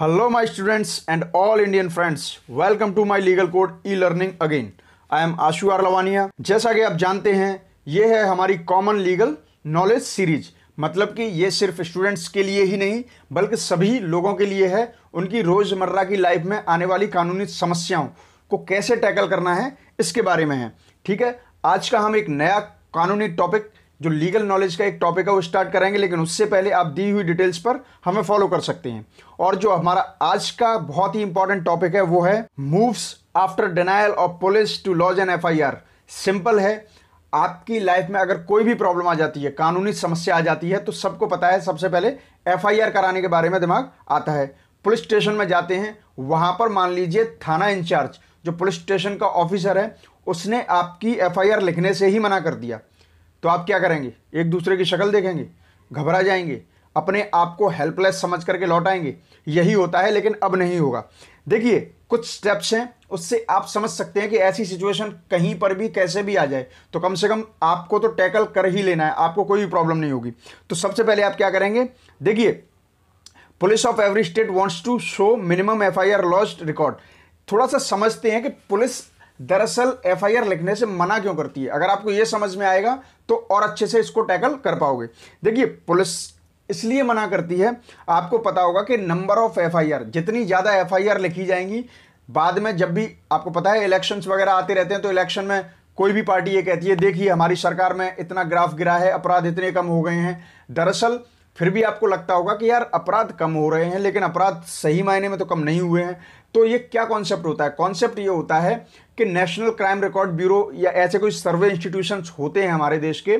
hello my students and all Indian friends welcome to my legal code e learning again I am Ashu R Lavania जैसा कि आप जानते हैं ये है हमारी कॉमन लीगल नॉलेज सीरीज मतलब कि ये सिर्फ स्टूडेंट्स के लिए ही नहीं बल्कि सभी लोगों के लिए है उनकी रोज़मर्रा की लाइफ में आने वाली कानूनी समस्याओं को कैसे टैकल करना है इसके बारे में है ठीक है आज का हम एक नया कानूनी टॉपिक जो लीगल नॉलेज का एक टॉपिक है वो स्टार्ट करेंगे लेकिन उससे पहले आप दी हुई डिटेल्स पर हमें फॉलो कर सकते हैं और जो हमारा आज का बहुत ही इंपॉर्टेंट टॉपिक है वो है moves after denial of police to lodge an F simple है आपकी लाइफ में अगर कोई भी प्रॉब्लम आ जाती है कानूनी समस्या आ जाती है तो सबको पता है सबसे पहले एफ कराने के बारे में दिमाग आता है पुलिस स्टेशन में जाते हैं वहां पर मान लीजिए थाना इंचार्ज जो पुलिस स्टेशन का ऑफिसर है उसने आपकी एफ लिखने से ही मना कर दिया तो आप क्या करेंगे एक दूसरे की शक्ल देखेंगे घबरा जाएंगे अपने आप को हेल्पलेस समझ करके लौट आएंगे यही होता है लेकिन अब नहीं होगा देखिए कुछ स्टेप्स हैं उससे आप समझ सकते हैं कि ऐसी सिचुएशन कहीं पर भी कैसे भी आ जाए तो कम से कम आपको तो टैकल कर ही लेना है आपको कोई भी प्रॉब्लम नहीं होगी तो सबसे पहले आप क्या करेंगे देखिए police of every state wants to show minimum FIR lost record थोड़ा सा समझते हैं कि पुलिस दरअसल एफआईआर लिखने से मना क्यों करती है अगर आपको यह समझ में आएगा तो और अच्छे से इसको टैकल कर पाओगे देखिए पुलिस इसलिए मना करती है आपको पता होगा कि नंबर ऑफ एफआईआर जितनी ज़्यादा एफआईआर लिखी जाएंगी बाद में जब भी आपको पता है इलेक्शंस वगैरह आते रहते हैं तो इलेक्शन में कोई भी पार्टी ये कहती है देखिए हमारी सरकार में इतना ग्राफ गिरा है अपराध इतने कम हो गए हैं दरअसल फिर भी आपको लगता होगा कि यार अपराध कम हो रहे हैं लेकिन अपराध सही मायने में तो कम नहीं हुए हैं तो ये क्या कॉन्सेप्ट होता है कॉन्सेप्ट ये होता है कि नेशनल क्राइम रिकॉर्ड ब्यूरो या ऐसे कोई सर्वे इंस्टीट्यूशन होते हैं हमारे देश के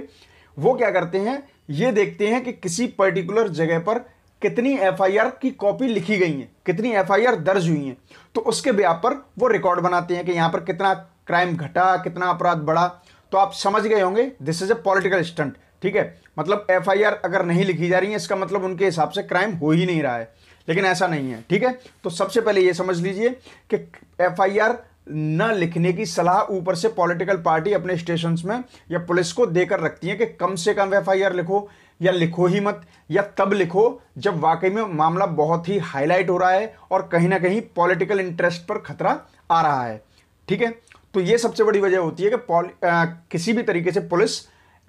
वो क्या करते हैं ये देखते हैं कि किसी पर्टिकुलर जगह पर कितनी एफआईआर की कॉपी लिखी गई है कितनी एफआईआर दर्ज हुई है तो उसके ब्याप पर वो रिकॉर्ड बनाते हैं कि यहाँ पर कितना क्राइम घटा कितना अपराध बढ़ा तो आप समझ गए होंगे this is a political stunt ठीक है मतलब एफ अगर नहीं लिखी जा रही है इसका मतलब उनके हिसाब से क्राइम हो ही नहीं रहा है लेकिन ऐसा नहीं है ठीक है तो सबसे पहले ये समझ लीजिए कि एफ न लिखने की सलाह ऊपर से पॉलिटिकल पार्टी अपने स्टेशन में या पुलिस को देकर रखती है कि कम से कम एफ लिखो या लिखो ही मत या तब लिखो जब वाकई में मामला बहुत ही हाईलाइट हो रहा है और कहीं ना कहीं पॉलिटिकल इंटरेस्ट पर खतरा आ रहा है ठीक है तो ये सबसे बड़ी वजह होती है कि आ, किसी भी तरीके से पुलिस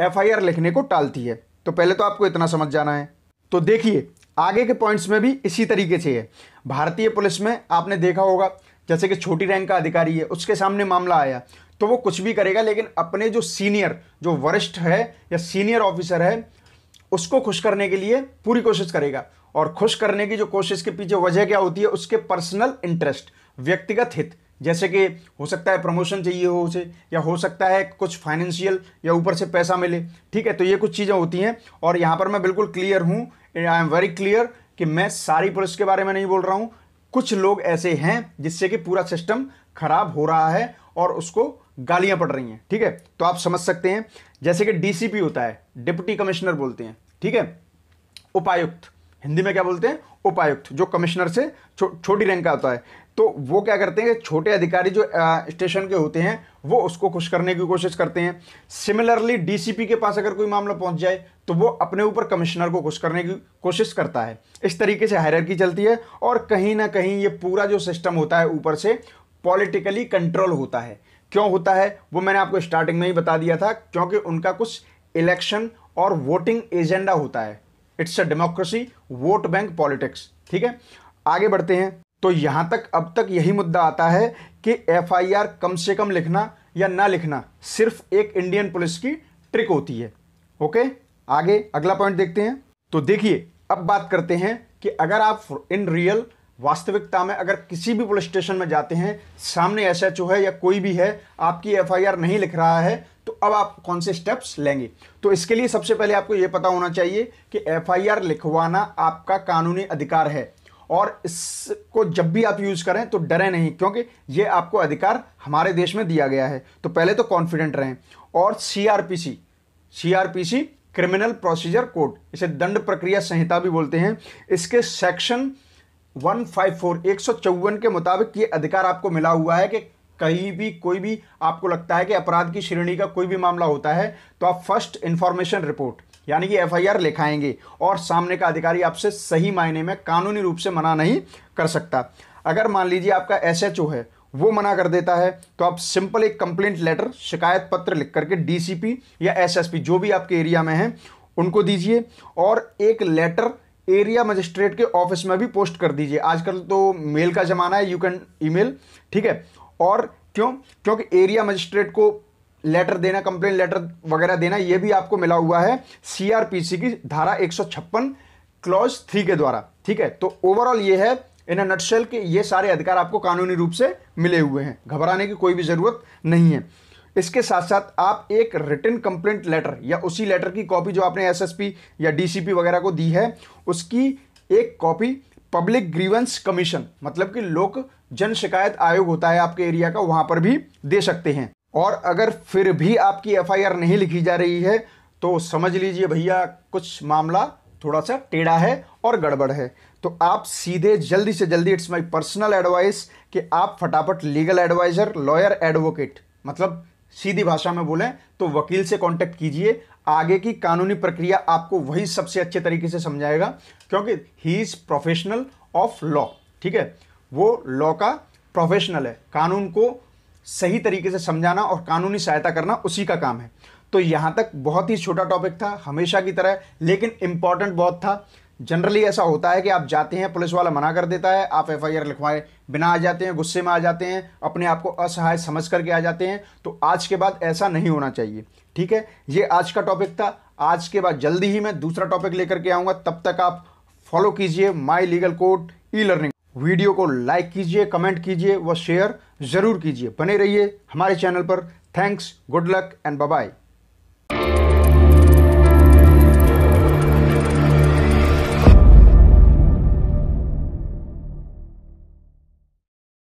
एफआईआर लिखने को टालती है तो पहले तो आपको इतना समझ जाना है तो देखिए आगे के पॉइंट्स में भी इसी तरीके से है भारतीय पुलिस में आपने देखा होगा जैसे कि छोटी रैंक का अधिकारी है उसके सामने मामला आया तो वो कुछ भी करेगा लेकिन अपने जो सीनियर जो वरिष्ठ है या सीनियर ऑफिसर है उसको खुश करने के लिए पूरी कोशिश करेगा और खुश करने की जो कोशिश के पीछे वजह क्या होती है उसके पर्सनल इंटरेस्ट व्यक्तिगत हित जैसे कि हो सकता है प्रमोशन चाहिए हो उसे या हो सकता है कुछ फाइनेंशियल या ऊपर से पैसा मिले ठीक है तो ये कुछ चीज़ें होती हैं और यहाँ पर मैं बिल्कुल क्लियर हूँ आई एम वेरी क्लियर कि मैं सारी पुलिस के बारे में नहीं बोल रहा हूँ कुछ लोग ऐसे हैं जिससे कि पूरा सिस्टम खराब हो रहा है और उसको गालियां पड़ रही हैं ठीक है तो आप समझ सकते हैं जैसे कि डीसीपी होता है डिप्टी कमिश्नर बोलते हैं ठीक है उपायुक्त हिंदी में क्या बोलते हैं उपायुक्त जो कमिश्नर से छो, छोटी रैंक का होता है तो वो क्या करते हैं कि छोटे अधिकारी जो स्टेशन के होते हैं वो उसको खुश करने की कोशिश करते हैं सिमिलरली डीसीपी के पास अगर कोई मामला पहुंच जाए तो वो अपने ऊपर कमिश्नर को खुश करने की कोशिश करता है इस तरीके से हायर चलती है और कहीं ना कहीं ये पूरा जो सिस्टम होता है ऊपर से पॉलिटिकली कंट्रोल होता है क्यों होता है वो मैंने आपको स्टार्टिंग में ही बता दिया था क्योंकि उनका कुछ इलेक्शन और वोटिंग एजेंडा होता है it's a democracy vote bank politics ठीक है आगे बढ़ते हैं तो यहां तक अब तक यही मुद्दा आता है कि एफआईआर कम से कम लिखना या ना लिखना सिर्फ एक इंडियन पुलिस की ट्रिक होती है ओके आगे अगला पॉइंट देखते हैं तो देखिए अब बात करते हैं कि अगर आप इन रियल वास्तविकता में अगर किसी भी पुलिस स्टेशन में जाते हैं सामने ओ है या कोई भी है आपकी आर नहीं लिख रहा है तो अब आप कौन से स्टेप्स लेंगे तो इसके लिए सबसे पहले आपको ये पता होना चाहिए कि आर लिखवाना आपका कानूनी अधिकार है और इसको जब भी आप यूज़ करें तो डरें नहीं क्योंकि ये आपको अधिकार हमारे देश में दिया गया है तो पहले तो कॉन्फिडेंट रहें और CrPC CrPC criminal procedure code इसे दंड प्रक्रिया संहिता भी बोलते हैं इसके सेक्शन वन फाइव फोर एक सौ चौवन के मुताबिक ये अधिकार आपको मिला हुआ है कि कहीं भी कोई भी आपको लगता है कि अपराध की श्रेणी का कोई भी मामला होता है तो आप फर्स्ट इंफॉर्मेशन रिपोर्ट यानी कि एफआईआर लिखाएंगे और सामने का अधिकारी आपसे सही मायने में कानूनी रूप से मना नहीं कर सकता अगर मान लीजिए आपका ओ है वो मना कर देता है तो आप सिंपल एक कंप्लेंट लेटर शिकायत पत्र लिख करके डीसीपी या एसएसपी जो भी आपके एरिया में है उनको दीजिए और एक लेटर एरिया मजिस्ट्रेट के ऑफिस में भी पोस्ट कर दीजिए आजकल तो मेल का ज़माना है यू कैन ईमेल ठीक है और क्यों क्योंकि एरिया मजिस्ट्रेट को लेटर देना कंप्लेन लेटर वगैरह देना यह भी आपको मिला हुआ है सीआरपीसी की धारा एक क्लॉज थ्री के द्वारा ठीक है तो ओवरऑल ये है इन नटशेल के ये सारे अधिकार आपको कानूनी रूप से मिले हुए हैं घबराने की कोई भी ज़रूरत नहीं है इसके साथ साथ आप एक रिटर्न कंप्लेंट लेटर या उसी लेटर की कॉपी जो आपने एसएसपी या डीसीपी वगैरह को दी है उसकी एक कॉपी पब्लिक ग्रीवेंस कमीशन मतलब कि लोक जन शिकायत आयोग होता है आपके एरिया का वहां पर भी दे सकते हैं और अगर फिर भी आपकी एफआईआर नहीं लिखी जा रही है तो समझ लीजिए भैया कुछ मामला थोड़ा सा टेढ़ा है और गड़बड़ है तो आप सीधे जल्दी से जल्दी इट्स माय पर्सनल एडवाइस कि आप फटाफट लीगल एडवाइज़र लॉयर एडवोकेट मतलब सीधी भाषा में बोले तो वकील से कांटेक्ट कीजिए आगे की कानूनी प्रक्रिया आपको वही सबसे अच्छे तरीके से समझाएगा क्योंकि he is professional of law ठीक है वो लॉ का प्रोफेशनल है कानून को सही तरीके से समझाना और कानूनी सहायता करना उसी का काम है तो यहां तक बहुत ही छोटा टॉपिक था हमेशा की तरह लेकिन इंपॉर्टेंट बहुत था जनरली ऐसा होता है कि आप जाते हैं पुलिस वाला मना कर देता है आप एफ आई लिखवाए बिना आ जाते हैं गुस्से में आ जाते हैं अपने आप को असहाय समझ करके आ जाते हैं तो आज के बाद ऐसा नहीं होना चाहिए ठीक है ये आज का टॉपिक था आज के बाद जल्दी ही मैं दूसरा टॉपिक लेकर के आऊँगा तब तक आप फॉलो कीजिए my legal code e learning video को लाइक कीजिए कमेंट कीजिए व शेयर ज़रूर कीजिए बने रहिए हमारे चैनल पर thanks good luck and bye